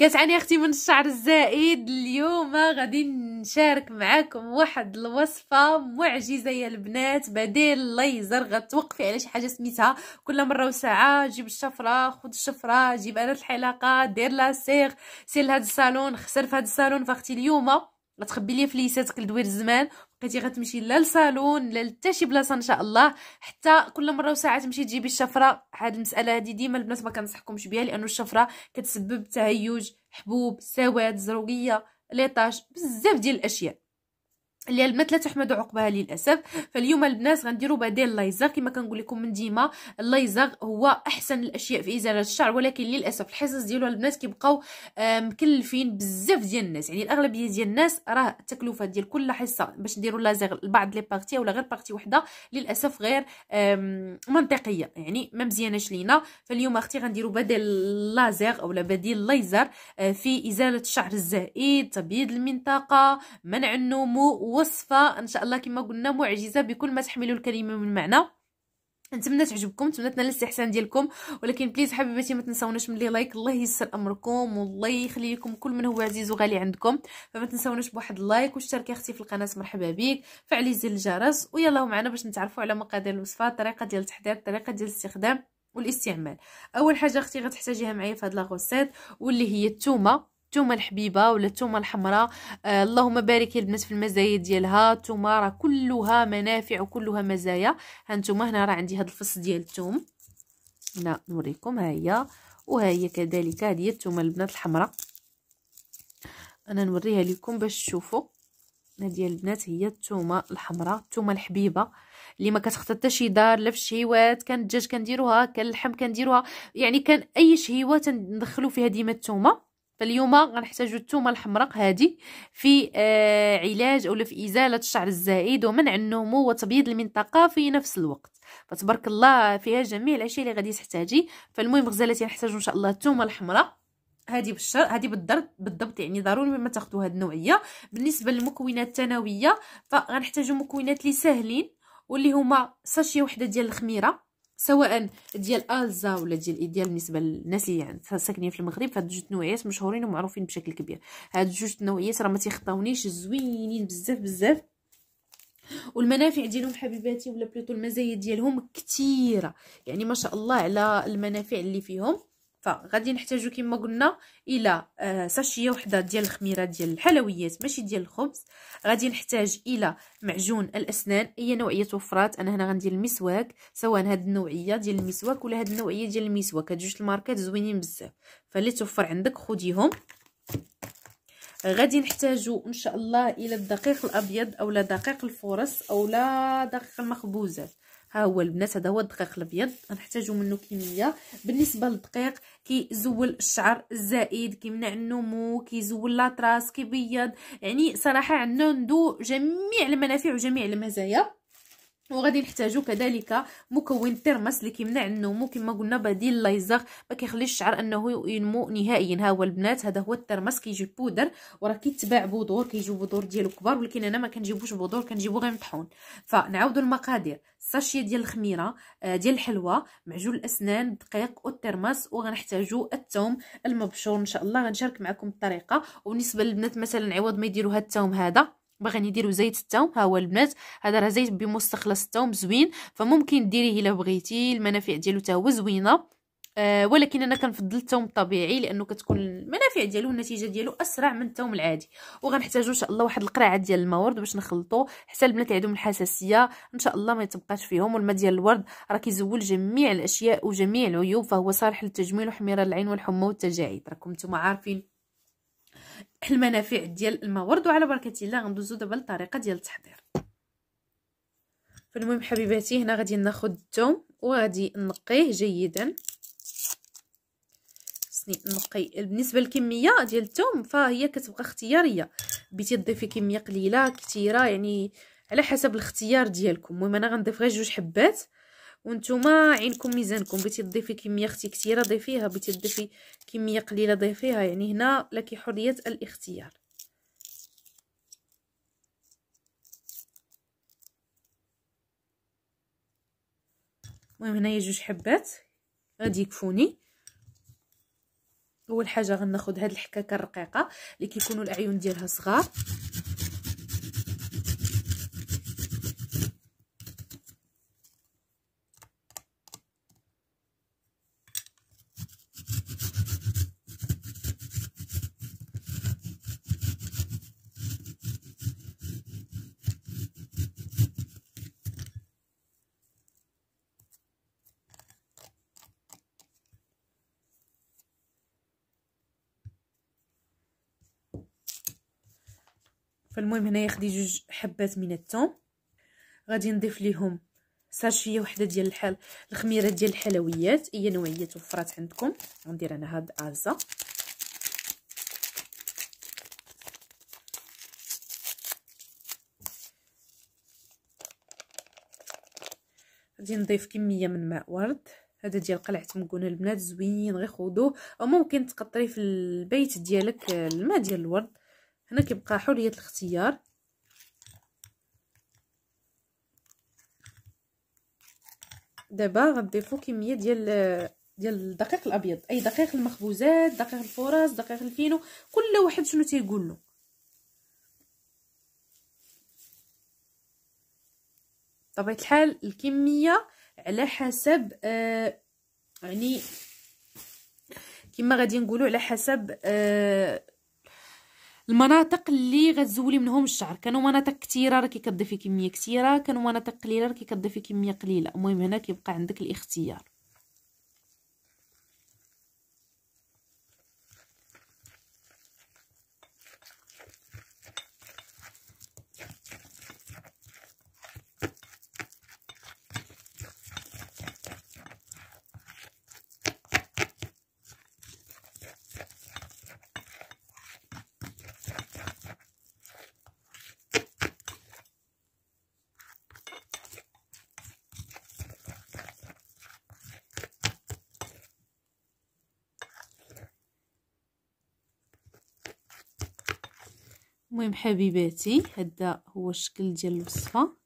كتعاني اختي من الشعر الزائد اليوم غادي نشارك معاكم واحد الوصفه معجزه يا البنات بديل الليزر غتوقفي على شي حاجه سميتها كل مره وساعه جيب الشفره خذ الشفره جيب اله الحلاقه دير لاسيغ سير لهاد الصالون خسر في الصالون فاختي اليوم غتخبي ليا فليساتك لدوير الزمان بقيتي غتمشي لا لصالون لا لتا شي بلاصه ان شاء الله حتى كل مره وساعه تمشي تجيبي الشفره هاد المساله هادي ديما البنات ما كنصحكمش بها لانه الشفره كتسبب تهيج حبوب سواد زروقيه ليطاج بزاف ديال الاشياء اللي البنات لا تحمدوا عقبها للاسف فاليوم البنات غنديروا بديل الليزر كما كنقول لكم من ديما الليزر هو احسن الاشياء في ازاله الشعر ولكن للاسف الحصص ديالو البنات كيبقاو آه، مكلفين بزاف ديال الناس يعني الاغلبيه ديال الناس راه التكلفه ديال كل حصه باش نديروا ليزر لبعض لي بارتي ولا غير بارتي وحده للاسف غير منطقيه يعني ما مزياناش لينا فاليوم اختي غنديروا بديل اللازير اولا بديل ليزر آه، في ازاله الشعر الزائد تبييض المنطقه منع النمو وصفه ان شاء الله كما قلنا معجزه بكل ما تحمله الكلمه من معنى نتمنى تعجبكم نتمنى تنال الاستحسان ديالكم ولكن بليز حبيباتي ما تنساوناش من لي لايك الله ييسر امركم والله يخلي لكم كل من هو عزيز وغالي عندكم فما تنساوناش بواحد اللايك واشتركي اختي في القناه مرحبا بك فعلي زر الجرس ويلا معنا باش نتعرفوا على مقادير الوصفه الطريقه ديال التحضير الطريقه ديال الاستخدام والاستعمال اول حاجه اختي غتحتاجيها معايا في هاد لاغوسيت واللي هي الثومه التومه الحبيبه ولا التومه الحمراء آه اللهم بارك البنات في المزايا ديالها التومه راه كلها منافع وكلها مزايا هانتوما هنا راه عندي هاد الفص ديال التوم هنا نوريكم ها هي وها هي كذلك هذه التومه البنات الحمراء انا نوريها لكم باش تشوفوا ديال البنات هي التومه الحمراء التومه الحبيبه اللي ما كتخطى حتى شي دار لا في الشهيوات كان الدجاج كنديروها كان اللحم كنديروها يعني كان اي شهيوه تندخلوا فيها ديما التومه فاليوم غنحتاجو الثومه الحمراء هذه في آه علاج اولا في ازاله الشعر الزائد ومنع النمو وتبييض المنطقه في نفس الوقت فتبارك الله فيها جميع الاشياء اللي غادي تحتاجي فالمهم غزالتي نحتاجو ان شاء الله الثومه الحمراء هذه بالشر هذه بالضبط بالضبط يعني ضروري ما تاخذوا هذه النوعيه بالنسبه للمكونات الثانويه فغنحتاجو مكونات لي ساهلين واللي هما ساشيه وحده ديال الخميره سواء ديال الزا ولا ديال ايديال بالنسبه للناس اللي يعني ساكنين في المغرب فهاد جوج نوعيات مشهورين ومعروفين بشكل كبير هاد جوج نوعيات راه ما تيخطاونيش زوينين بزاف بزاف والمنافع ديالهم حبيباتي ولا بلوتو المزايا ديالهم كثيره يعني ما شاء الله على المنافع اللي فيهم فغادي نحتاجو كما قلنا الى آه ساشيه وحده ديال الخميره ديال الحلويات ماشي ديال الخبز غادي نحتاج الى معجون الاسنان اي نوعيه وفرات انا هنا غندير المسواك سواء هاد النوعيه ديال المسواك ولا هاد النوعيه ديال المسواك هاد جوج الماركات زوينين بزاف فاللي توفر عندك خديهم غادي نحتاجو ان شاء الله الى الدقيق الابيض اولا دقيق الفورس اولا دقيق المخبوزات ها هو البنات هذا هو الدقيق الابيض غنحتاجو منه كميه بالنسبه للدقيق كيزول الشعر الزائد كيمنع النمو كيزول لاطراس كيبيض يعني صراحه عندنا عنده جميع المنافع وجميع المزايا وغادي نحتاجو كذلك مكون ترمس اللي كيمنع النمو كما قلنا بديل لايزر ما كيخليش الشعر انه ينمو نهائيا ها هو البنات هذا هو الترمس كيجي بودر وراه كيتباع بودور كيجيو بودور ديالو كبار ولكن انا ما كنجيبوش بودور كنجيبو غير مطحون فنعاودو المقادير ساشيه ديال الخميره آه، ديال الحلوى معجون الاسنان الدقيق والترمس وغنحتاجو الثوم المبشور ان شاء الله غنشارك معكم الطريقه وبالنسبه للبنات مثلا عوض ما يديروا هاد الثوم هذا باغي نديرو زيت التوم ها هو البنات هذا راه زيت بمستخلص التوم زوين فممكن ديريه الا بغيتي المنافع ديالو حتى هو زوينه أه ولكن انا كنفضل الثوم الطبيعي لانه كتكون المنافع ديالو والنتيجه ديالو اسرع من الثوم العادي وغنحتاجو ان شاء الله واحد القرعه ديال الماء ورد باش نخلطو حتى البنات عندهم الحساسيه ان شاء الله ما يتبقاش فيهم والماء ديال الورد راه كيزول جميع الاشياء وجميع العيوب فهو صالح للتجميل وحميره العين والحمى والتجاعيد راكم نتوما عارفين المنافع ديال ورد وعلى بركه الله غندوزو دابا للطريقه ديال التحضير فالمهم حبيباتي هنا غادي ناخذ الثوم وغادي نقيه جيدا خصني نقي بالنسبه للكميه ديال الثوم فهي كتبقى اختياريه بيتي تضيفي كميه قليله كثيره يعني على حسب الاختيار ديالكم المهم انا غنضيف غير جوج حبات وانتوما عينكم ميزانكم بغيتي تضيفي كميه اختي كثيره ضيفيها بغيتي تضيفي كميه قليله ضيفيها يعني هنا لك حريه الاختيار المهم هنايا جوج حبات غادي يكفوني اول حاجه غناخذ هاد الحكاكه الرقيقه اللي كيكونوا الاعيون ديالها صغار فالمهم هنايا خديت جوج حبات من الثوم غادي نضيف ليهم ساشيه وحده ديال الحل الخميره ديال الحلويات اي نوعيه توفرات عندكم غندير انا هاد ازا غادي نضيف كميه من ماء ورد هذا ديال قلعه مكونه البنات زوين غير خذوه او ممكن تقطري في البيت ديالك الماء ديال الورد هنا كيبقى حريه الاختيار دابا غنضيفو كميه ديال ديال الدقيق الابيض اي دقيق المخبوزات دقيق الفراس دقيق الفينو كل واحد شنو تيقول له طبيعه الحال الكميه على حسب آه يعني كما غادي نقولوا على حسب آه المناطق اللي غتزولي منهم الشعر كانوا مناطق كثيره راكي كضيفي كميه كثيره كانوا مناطق قليله راكي كضيفي كميه قليله المهم هنا كيبقى عندك الاختيار المهم حبيباتي هذا هو الشكل ديال الوصفه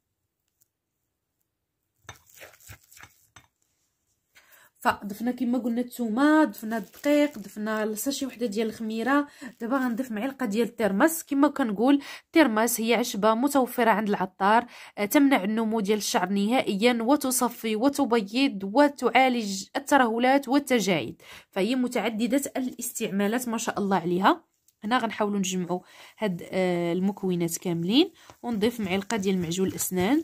فضفنا كما قلنا الثومه ضفنا الدقيق ضفنا لصاشي وحده ديال الخميره دابا غنضيف معلقه ديال الترمس كما كنقول الترمس هي عشبه متوفره عند العطار آه، تمنع النمو ديال الشعر نهائيا وتصفي وتبيض وتعالج الترهلات والتجاعيد فهي متعدده الاستعمالات ما شاء الله عليها هنا غنحاولوا نجمعوا هاد آه، المكونات كاملين ونضيف معلقه ديال معجون الاسنان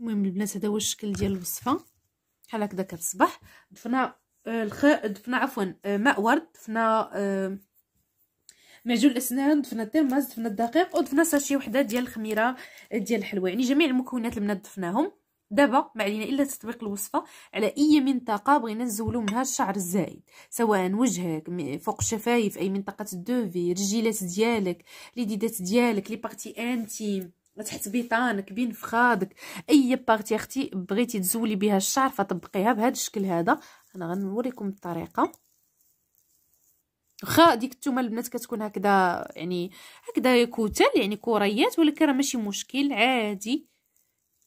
المهم البنات هذا هو الشكل ديال الوصفه بحال هكذا كتصبح ضفنا آه، الخ ضفنا عفوا آه، ماء ورد ضفنا آه، معجون الاسنان ضفنا الترماز ضفنا الدقيق وضفنا ساشي وحده ديال الخميره ديال الحلوى يعني جميع المكونات البنات ضفناهم دابا ما علينا الا تطبيق الوصفه على اي منطقه بغينا نزولو منها الشعر الزايد سواء وجهك فوق الشفايف اي منطقه الدوفي رجيلات ديالك ليديدات ديالك لي بارتي انتيم تحت بيطانك بين فخادك اي بارتي اختي بغيتي تزولي بها الشعر فطبقيها بهذا الشكل هذا انا غنوريكم الطريقه واخا ديك التومه البنات كتكون هكذا يعني هكذا كوتل يعني كوريات ولكن راه ماشي مشكل عادي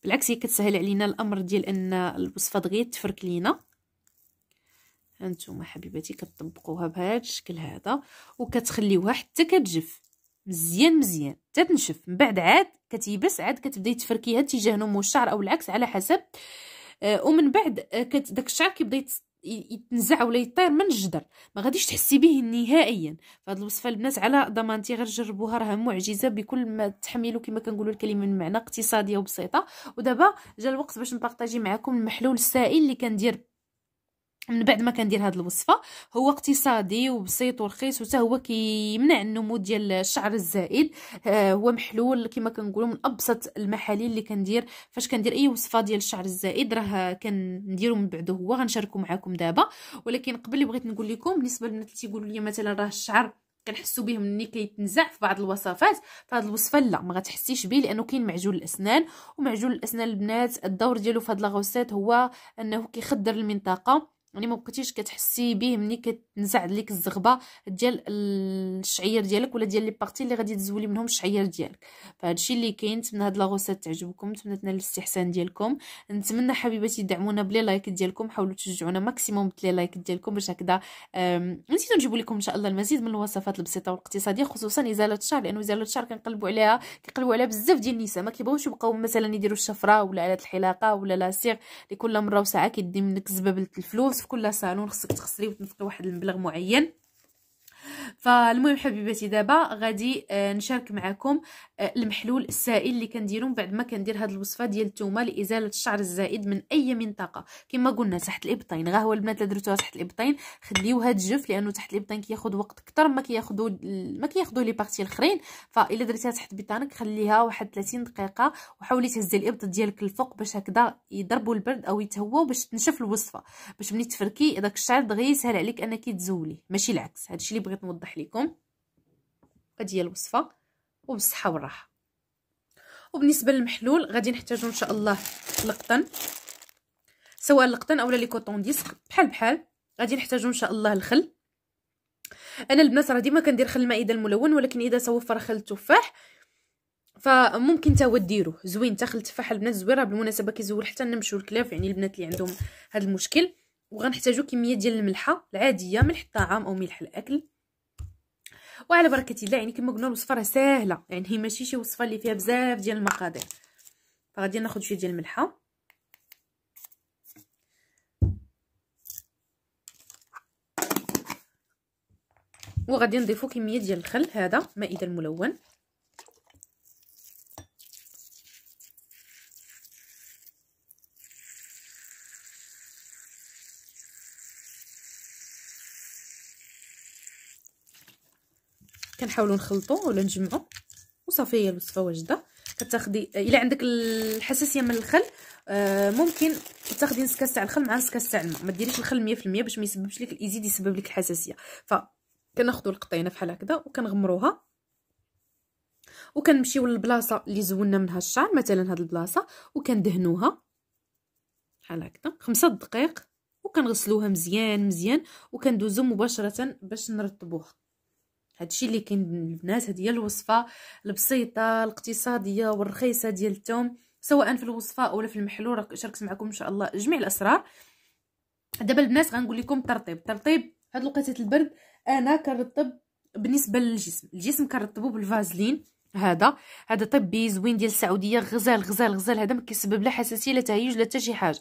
بالعكس هي كتسهل علينا الامر ديال ان الوصفه دغيا تفرك لينا هانتوما حبيباتي كتطبقوها بهذا الشكل هذا وكتخليوها حتى كتجف مزيان مزيان تتنشف من بعد عاد كتيبس عاد كتبدا تفركيها تجاه نمو الشعر او العكس على حسب آه ومن بعد آه داك الشعر كيبدا يتنزع ولا يطير من الجدر ما غاديش تحسي به نهائيا فهاد الوصفه البنات على ضمانتي غير جربوها راها معجزه بكل ما تحملوا كما كنقولوا الكلمه من معنى اقتصاديه وبسيطه ودابا جا الوقت باش نبارطاجي معكم المحلول السائل اللي كندير من بعد ما كندير هاد الوصفه هو اقتصادي وبسيط ورخيص وتا هو كيمنع النمو ديال الشعر الزائد آه هو محلول كما كنقولوا من ابسط المحاليل اللي كندير فاش كندير اي وصفه ديال الشعر الزائد راه كنديرو من بعده هو غنشاركو معكم دابا ولكن قبل اللي بغيت نقول لكم بالنسبه للبنات اللي تيقولوا لي مثلا راه الشعر كنحسوا به مني كيتنزع في بعض الوصفات فهاد الوصفه لا ما غتحسيش به لانه كاين معجون الاسنان ومعجون الاسنان البنات الدور ديالو في هاد لاغوسات هو انه كيخدر المنطقه يعني ما بقيتيش كتحسي به ملي كتنزعد ليك الزغبه ديال الشعير ديالك ولا ديال لي بارتي اللي غادي تزولي منهم الشعير ديالك فهادشي اللي كاين نتمنى هاد لاغوسات تعجبكم نتمنى تنال الاستحسان ديالكم نتمنى حبيباتي تدعمونا بلي لايك ديالكم حاولوا تشجعونا ماكسيموم بلي لايك ديالكم باش هكذا نزيدو نجيبو لكم ان شاء الله المزيد من الوصفات البسيطه والاقتصاديه خصوصا ازاله الشعر لانه ازاله الشعر كنقلبوا عليها كيقلبوا عليها بزاف ديال النساء ما كيبغوش يبقاو مثلا يديروا الشفره ولا على الحلاقه ولا لاسيغ لكل مره وساعه كيدي منك زبابه الفلوس في كل صالون خصك تغسلي وتنفقي واحد المبلغ معين فالمهم حبيباتي دابا غادي آه، نشارك معكم آه، المحلول السائل اللي كنديرو من بعد ما كندير هاد الوصفه ديال الثومه لازاله الشعر الزائد من اي منطقه كما قلنا تحت الابطين غا هو البنات اللي درتوها تحت الابطين خليو هاد الجف لانه تحت الابطين كياخذ وقت اكثر ما كياخذوا ما كياخذوا لي بارتي الاخرين فالا درتيها تحت بطانك خليها واحد 30 دقيقه وحاولي تهزي الابط ديالك الفوق باش هكذا يضربوا البرد او يتهواو باش تنشف الوصفه باش ملي تفركي داك الشعر دغيا يسهل عليك انك تزولي ماشي العكس هادشي اللي بغيت نوضح لكم هذه هي الوصفه وبالصحه والراحه وبالنسبه للمحلول غادي نحتاجو ان شاء الله القطن سواء القطن اولا لي كوطون ديسك بحال بحال غادي نحتاجو ان شاء الله الخل انا البنات راه ديما كندير خل المائده الملون ولكن اذا توفر خل التفاح فممكن تا هو ديروه زوين تا خل التفاح البنات زوين راه بالمناسبه كيزول حتى النمش والكلاف يعني البنات اللي عندهم هذا المشكل وغنحتاجو كميه ديال الملحه العاديه ملح الطعام او ملح الاكل وعلى بركه الله يعني كما قلنا الوصفه راه ساهله يعني هي ماشي شي وصفه اللي فيها بزاف ديال المقادير فغادي ناخذ شويه ديال الملحه وغادي نضيفو كميه ديال الخل هذا مائده الملون كنحاولوا نخلطوا ولا نجمعوا وصافي هي الوصفه واجده كتاخدي الا عندك الحساسيه من الخل آه، ممكن تاخدي نص كاس تاع الخل مع نص كاس تاع الماء ما ديريش الخل 100% باش ما يسببش لك الايزيد يسبب لك الحساسيه ف كناخذوا القطينه بحال هكذا وكنغمروها وكنمشيو للبلاصه اللي زونا منها الشعر مثلا هاد البلاصه وكندهنوها بحال هكذا خمسة دقائق وكنغسلوها مزيان مزيان وكندوزو مباشره باش نرطبوها هادشي اللي كاين البنات هادي هي الوصفه البسيطه الاقتصاديه والرخيصه ديال الثوم سواء في الوصفه اولا في المحلول شاركت معكم ان شاء الله جميع الاسرار دابا البنات غنقول لكم الترطيب الترطيب هاد لقيتات البرد انا كنرطب بالنسبه للجسم الجسم كنرطبو بالفازلين هذا هذا طبي زوين ديال السعوديه غزال غزال غزال هذا ما كيسبب لا حساسيه لا تهيج لا حتى شي حاجه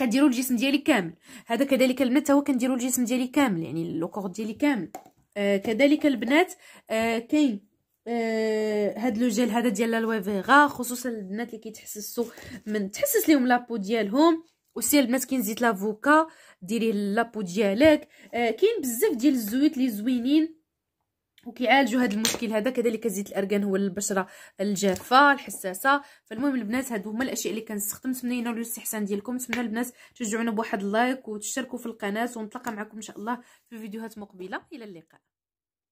كنديروا الجسم ديالي كامل هذا كذلك البنات هو كنديروا الجسم ديالي كامل يعني لوكور ديالي كامل آه كذلك البنات آه كاين آه هاد لو جيل هذا ديال لا خصوصا البنات اللي كيتحسسوا من تحسس ليهم لابو ديالهم وسي البنات كاين زيت لافوكا ديريه لابو ديالك آه كاين بزاف ديال الزويت اللي زوينين وكيعالجوا هذا المشكل هذا كذلك زيت الارغان هو للبشره الجافه الحساسه فالمهم البنات هادو هما الاشياء اللي كنستخدم نتمنى ينالوا الاستحسان ديالكم نتمنى البنات تشجعونا بواحد اللايك وتشتركوا في القناه ونتلاقى معكم ان شاء الله في فيديوهات مقبله الى اللقاء